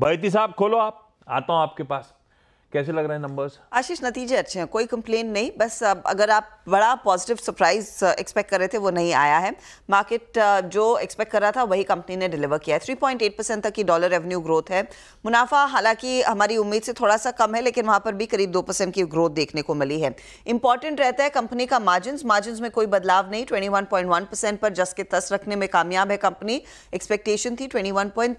बैती साहब खोलो आप आता हूं आपके पास कैसे लग रहे हैं नंबर्स आशीष नतीजे अच्छे हैं कोई कंप्लेन नहीं बस अगर आप बड़ा पॉजिटिव सरप्राइज एक्सपेक्ट कर रहे थे वो नहीं आया है मार्केट uh, जो एक्सपेक्ट कर रहा था वही कंपनी ने डिलीवर किया है एट परसेंट तक की डॉलर रेवेन्यू ग्रोथ है मुनाफा हालांकि हमारी उम्मीद से थोड़ा सा कम है लेकिन वहां पर भी करीब दो परसेंट की ग्रोथ देखने को मिली है इंपॉर्टेंट रहता है कंपनी का मार्जिन मार्जिन में कोई बदलाव नहीं ट्वेंटी पर जस के तस रखने में कामयाब है कंपनी एक्सपेक्टेशन थी ट्वेंटी वन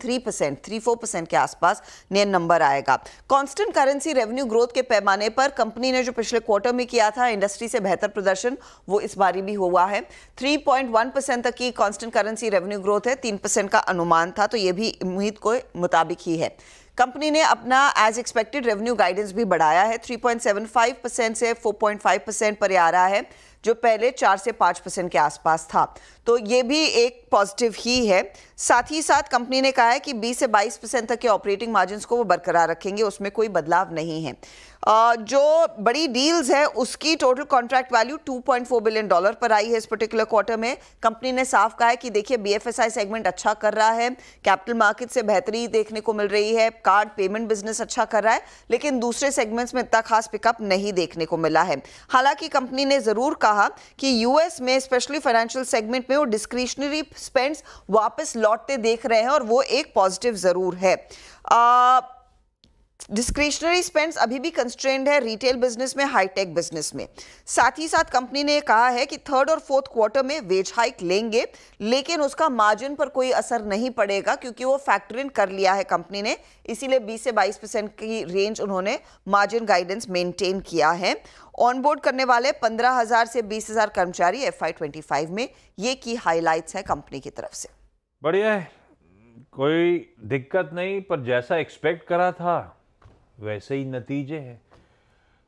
के आसपास नया नंबर आएगा कॉन्स्टेंट करेंसी रेवेन्यू ग्रोथ के पैमाने पर कंपनी ने जो पिछले क्वार्टर में किया था इंडस्ट्री से बेहतर प्रदर्शन वो इस बारी भी हुआ है 3.1 परसेंट तक की कांस्टेंट करेंसी रेवेन्यू ग्रोथ है 3 परसेंट का अनुमान था तो ये भी उम्मीद के मुताबिक ही है कंपनी ने अपना एज एक्सपेक्टेड रेवेन्यू गाइडेंस भी बढ़ाया है 3.75 परसेंट से 4.5 परसेंट पर आ रहा है जो पहले चार से पाँच परसेंट के आसपास था तो ये भी एक पॉजिटिव ही है साथ ही साथ कंपनी ने कहा है कि 20 से 22 परसेंट तक के ऑपरेटिंग मार्जिन को वो बरकरार रखेंगे उसमें कोई बदलाव नहीं है जो बड़ी डील्स है उसकी total contract value 2.4 billion dollar पर आई है इस पर्टिकुलर क्वार्टर में कंपनी ने साफ कहा है कि देखिए बी सेगमेंट अच्छा कर रहा है कैपिटल मार्केट से बेहतरी देखने को मिल रही है कार्ड पेमेंट बिजनेस अच्छा कर रहा है लेकिन दूसरे सेगमेंट्स में इतना खास पिकअप नहीं देखने को मिला है हालांकि कंपनी ने ज़रूर कहा कि यूएस में स्पेशली फाइनेंशियल सेगमेंट में वो डिस्क्रिशनरी स्पेंड्स वापस लौटते देख रहे हैं और वो एक पॉजिटिव ज़रूर है आ, डिस्क्रिशनरी स्पेंड्स अभी भी कंस्ट्रेंड है रिटेल बिजनेस में हाईटेक बिजनेस में साथ ही साथ कंपनी ने कहा है कि थर्ड और फोर्थ क्वार्टर में वेज हाइक लेंगे लेकिन उसका मार्जिन पर कोई असर नहीं पड़ेगा क्योंकि वो फैक्टर इन कर लिया है कंपनी ने इसीलिए 20 से 22 परसेंट की रेंज उन्होंने मार्जिन गाइडेंस मेंटेन किया है ऑनबोर्ड करने वाले पंद्रह से बीस कर्मचारी एफ में ये की हाईलाइट्स हैं कंपनी की तरफ से बढ़िया है कोई दिक्कत नहीं पर जैसा एक्सपेक्ट करा था वैसे ही नतीजे हैं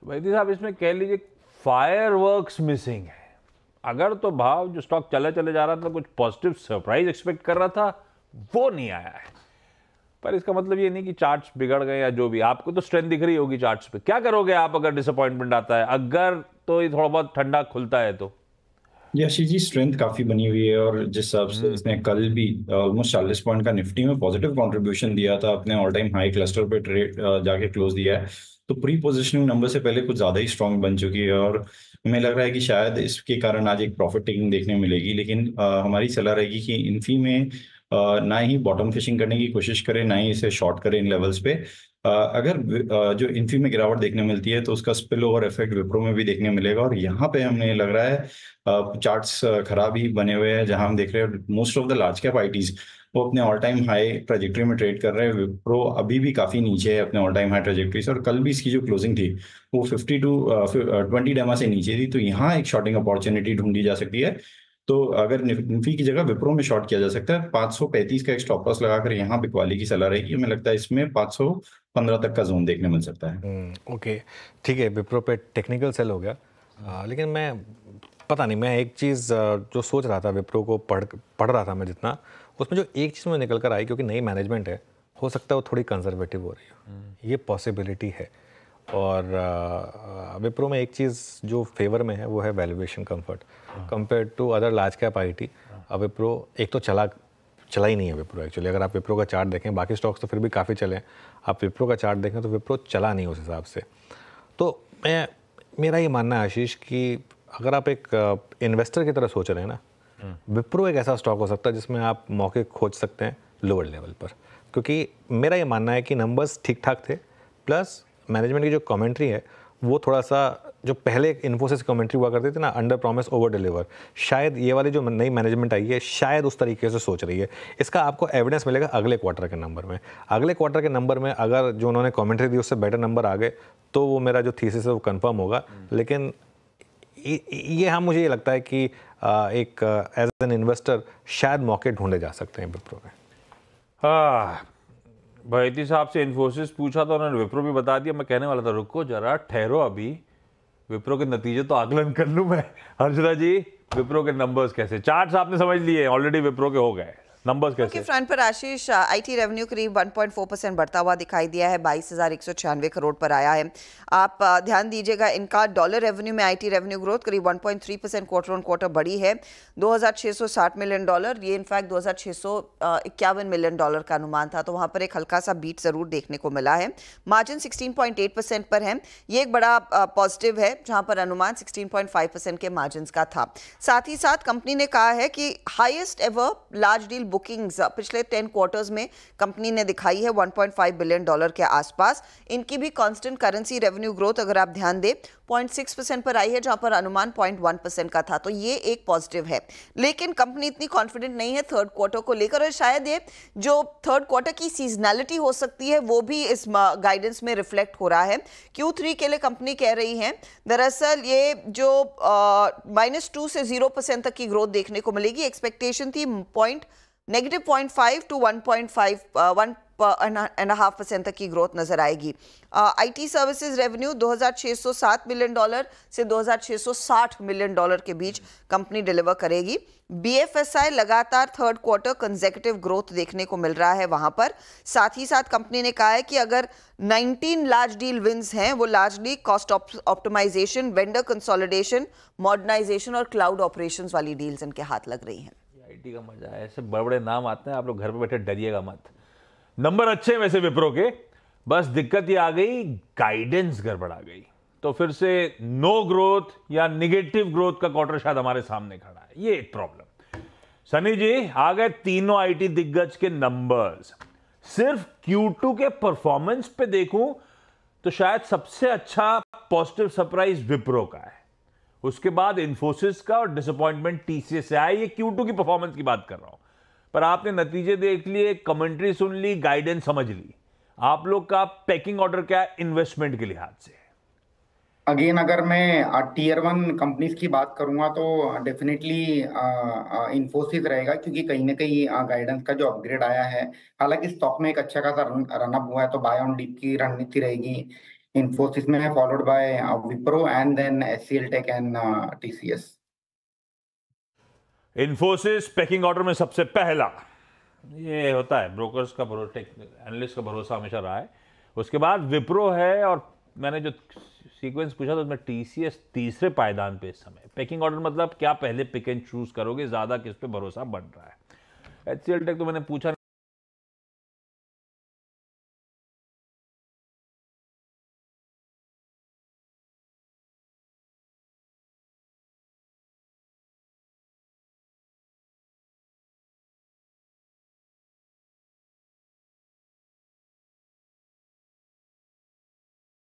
वैदी साहब इसमें कह लीजिए फायरवर्क्स मिसिंग है अगर तो भाव जो स्टॉक चले चले जा रहा था कुछ पॉजिटिव सरप्राइज एक्सपेक्ट कर रहा था वो नहीं आया है पर इसका मतलब ये नहीं कि चार्ट्स बिगड़ गए या जो भी आपको तो स्ट्रेंथ दिख रही होगी चार्ट्स पे क्या करोगे आप अगर डिसअपॉइंटमेंट आता है अगर तो ये थोड़ा बहुत ठंडा खुलता है तो यशी जी स्ट्रेंथ काफी बनी हुई है और जिस हिसाब से हम्म। इसने कल भी ऑलमोस्ट uh, चालीस पॉइंट का निफ्टी में पॉजिटिव कंट्रीब्यूशन दिया था अपने ऑल टाइम हाई क्लस्टर पे ट्रेड uh, जाके क्लोज दिया है तो प्री पोजिशनिंग नंबर से पहले कुछ ज्यादा ही स्ट्रांग बन चुकी है और हमें लग रहा है कि शायद इसके कारण आज एक प्रॉफिट टेकिंग देखने मिलेगी लेकिन आ, uh, हमारी सलाह रहेगी कि इन्फी में ना ही बॉटम फिशिंग करने की कोशिश करें ना ही इसे शॉर्ट करें इन लेवल्स पे अगर जो इन्फी में गिरावट देखने मिलती है तो उसका स्पिल ओवर इफेक्ट विप्रो में भी देखने मिलेगा और यहाँ पे हमने लग रहा है चार्ट्स खराब ही बने हुए हैं जहाँ हम देख रहे हैं most of the large cap ITs वो अपने ऑल टाइम हाई ट्रेजेक्ट्री में ट्रेड कर रहे हैं विप्रो अभी भी काफ़ी नीचे है अपने ऑल टाइम हाई ट्रेजेक्ट्री से और कल भी इसकी जो क्लोजिंग थी वो फिफ्टी टू ट्वेंटी डेमा से नीचे थी तो यहाँ एक शॉर्टिंग अपॉर्चुनिटी ढूंढी जा सकती है तो अगर निफ्टी की जगह विप्रो में शॉर्ट किया जा सकता है 535 का एक स्टॉप लॉस लगाकर यहाँ बिकवाली की सलाह रहेगी हमें लगता है इसमें पंद्रह तक का जोन देखने मिल सकता है हम्म, ओके ठीक है विप्रो पे टेक्निकल सेल हो गया आ, लेकिन मैं पता नहीं मैं एक चीज़ जो सोच रहा था विप्रो को पढ़ पढ़ रहा था मैं जितना उसमें जो एक चीज़ में निकल कर आई क्योंकि नई मैनेजमेंट है हो सकता है वो थोड़ी कंजर्वेटिव हो रही हो हम्म। ये पॉसिबिलिटी है और विप्रो में एक चीज़ जो फेवर में है वो है valuation comfort compare to other large cap I T अब विप्रो एक तो चला चला ही नहीं है विप्रो एक्चुअली अगर आप विप्रो का चार्ट देखें बाकी स्टॉक्स तो फिर भी काफ़ी चले आप विप्रो का चार्ट देखें तो विप्रो चला नहीं उस हिसाब से तो मैं मेरा ये मानना है आशीष कि अगर आप एक इन्वेस्टर की तरह सोच रहे हैं ना हाँ। विप्रो एक ऐसा स्टॉक हो सकता है जिसमें आप मौके खोज सकते हैं लोअर लेवल पर क्योंकि मेरा ये मानना है कि नंबर्स ठीक ठाक थे प्लस मैनेजमेंट की जो कमेंट्री है वो थोड़ा सा जो पहले इन्फोसिस कमेंट्री हुआ करती थी ना अंडर प्रॉमिस ओवर डिलीवर शायद ये वाली जो नई मैनेजमेंट आई है शायद उस तरीके से सोच रही है इसका आपको एविडेंस मिलेगा अगले क्वार्टर के नंबर में अगले क्वार्टर के नंबर में अगर जो उन्होंने कमेंट्री दी उससे बेटर नंबर आ गए तो वो मेरा जो थीसिस है वो कन्फर्म होगा हम्म। लेकिन ये हाँ मुझे ये लगता है कि एक एज एन इन्वेस्टर शायद मौके ढूंढे जा सकते हैं विप्रो में हाँ, भैती साहब से इन्फोसिस पूछा तो उन्होंने विप्रो भी बता दिया मैं कहने वाला था रुको जरा ठहरो अभी विप्रो के नतीजे तो आकलन कर लूँ मैं हर्षदा जी विप्रो के नंबर्स कैसे चार्ट आपने समझ लिए ऑलरेडी विप्रो के हो गए नंबर्स कैसे okay, फ्रंट पर आशीष आईटी uh, रेवेन्यू करीब 1.4 परसेंट बढ़ता हुआ दिखाई दिया है बाईस हज़ार एक सौ छियानवे करोड़ पर आया है आप uh, ध्यान दीजिएगा इनका डॉलर रेवेन्यू में आईटी रेवेन्यू ग्रोथ करीब 1.3 परसेंट क्वार्टर ऑन क्वार्टर बढ़ी है 2660 मिलियन डॉलर ये इनफैक्ट दो हज़ार मिलियन डॉलर का अनुमान था तो वहाँ पर एक हल्का सा बीट ज़रूर देखने को मिला है मार्जिन सिक्सटीन पर है ये एक बड़ा पॉजिटिव uh, है जहाँ पर अनुमान सिक्सटीन के मार्जिन का था साथ ही साथ कंपनी ने कहा है कि highest ever large deal bookings uh, पिछले टेन क्वार्टर्स में कंपनी ने दिखाई है 1.5 बिलियन डॉलर के आसपास इनकी भी कांस्टेंट करेंसी रेवेन्यू ग्रोथ अगर आप ध्यान दें 0.6 परसेंट पर आई है जहां पर अनुमान 0.1 परसेंट का था तो ये एक पॉजिटिव है लेकिन कंपनी इतनी कॉन्फिडेंट नहीं है थर्ड क्वार्टर को लेकर और शायद ये जो थर्ड क्वार्टर की सीजनैलिटी हो सकती है वो भी इस गाइडेंस में रिफ्लेक्ट हो रहा है क्यू थ्री के लिए कंपनी कह रही है दरअसल ये जो माइनस टू से जीरो परसेंट तक की ग्रोथ देखने को मिलेगी एक्सपेक्टेशन थी point negative point five to one point five one and half percent तक की ग्रोथ नजर आएगी IT services revenue 2607 million dollar से 2660 मिलियन डॉलर के बीच कंपनी डिलीवर करेगी बीएफएसआई लगातार थर्ड क्वार्टर कंजेकेटिव ग्रोथ देखने को मिल रहा है वहां पर साथ ही साथ कंपनी ने कहा है कि अगर 19 लार्ज डील विंस हैं वो largely cost optimisation vendor consolidation modernisation और क्लाउड ऑपरेशन वाली डील्स इनके हाथ लग रही हैं बेटी का मजा है ऐसे बड़े बड़े नाम आते हैं आप लोग घर पर बैठे डरिएगा मत नंबर अच्छे हैं वैसे विप्रो के बस दिक्कत ये आ गई गाइडेंस गड़बड़ आ गई तो फिर से नो ग्रोथ या निगेटिव ग्रोथ का क्वार्टर शायद हमारे सामने खड़ा है ये एक प्रॉब्लम सनी जी आ गए तीनों आईटी दिग्गज के नंबर्स सिर्फ Q2 के परफॉर्मेंस पे देखूं तो शायद सबसे अच्छा पॉजिटिव सरप्राइज विप्रो का है उसके बाद इन्फोसिस का और डिसअपॉइंटमेंट टीसीएस से आया ये क्यू की परफॉर्मेंस की बात कर रहा हूँ पर आपने नतीजे देख लिए कमेंट्री सुन ली गाइडेंस समझ ली आप लोग का पैकिंग ऑर्डर क्या है इन्वेस्टमेंट के लिहाज से अगेन अगर मैं टीयर वन कंपनीज की बात करूंगा तो डेफिनेटली इन्फोसिस रहेगा क्योंकि कहीं ना कहीं गाइडेंस का जो अपग्रेड आया है हालांकि स्टॉक में एक अच्छा खासा रन अप हुआ है तो बाय ऑन डीप की रणनीति रहेगी Infosys में है followed by uh, Wipro and then HCL Tech and uh, TCS. Infosys pecking order में सबसे पहला ये होता है ब्रोकर्स का भरोसा एनालिस्ट का भरोसा हमेशा रहा है उसके बाद विप्रो है और मैंने जो सीक्वेंस पूछा था उसमें टी सी एस तीसरे पायदान पे इस समय पैकिंग ऑर्डर मतलब क्या पहले पिक एंड चूज करोगे ज़्यादा किस पे भरोसा बन रहा है एच सी एल टेक तो मैंने पूछा